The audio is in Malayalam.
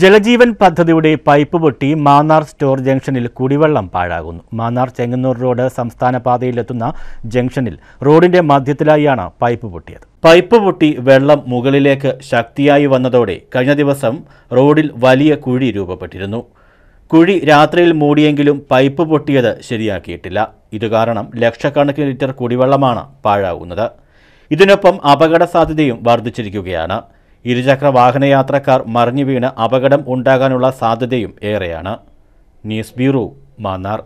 ജലജീവൻ പദ്ധതിയുടെ പൈപ്പ് പൊട്ടി മാന്നാർ സ്റ്റോർ ജംഗ്ഷനിൽ കുടിവെള്ളം പാഴാകുന്നു മാന്നാർ ചെങ്ങന്നൂർ റോഡ് സംസ്ഥാന പാതയിലെത്തുന്ന ജംഗ്ഷനിൽ റോഡിന്റെ മധ്യത്തിലായാണ് പൈപ്പ് പൊട്ടിയത് പൈപ്പ് പൊട്ടി വെള്ളം മുകളിലേക്ക് ശക്തിയായി വന്നതോടെ കഴിഞ്ഞ ദിവസം റോഡിൽ വലിയ കുഴി രൂപപ്പെട്ടിരുന്നു കുഴി രാത്രിയിൽ മൂടിയെങ്കിലും പൈപ്പ് പൊട്ടിയത് ശരിയാക്കിയിട്ടില്ല ഇതുകാരണം ലക്ഷക്കണക്കിന് ലിറ്റർ കുടിവെള്ളമാണ് പാഴാകുന്നത് ഇതിനൊപ്പം അപകട സാധ്യതയും വർദ്ധിച്ചിരിക്കുകയാണ് ഇരുചക്ര വാഹനയാത്രക്കാർ മറിഞ്ഞു വീണ് അപകടം ഉണ്ടാകാനുള്ള സാധ്യതയും ഏറെയാണ് ന്യൂസ് ബ്യൂറോ മാന്നാർ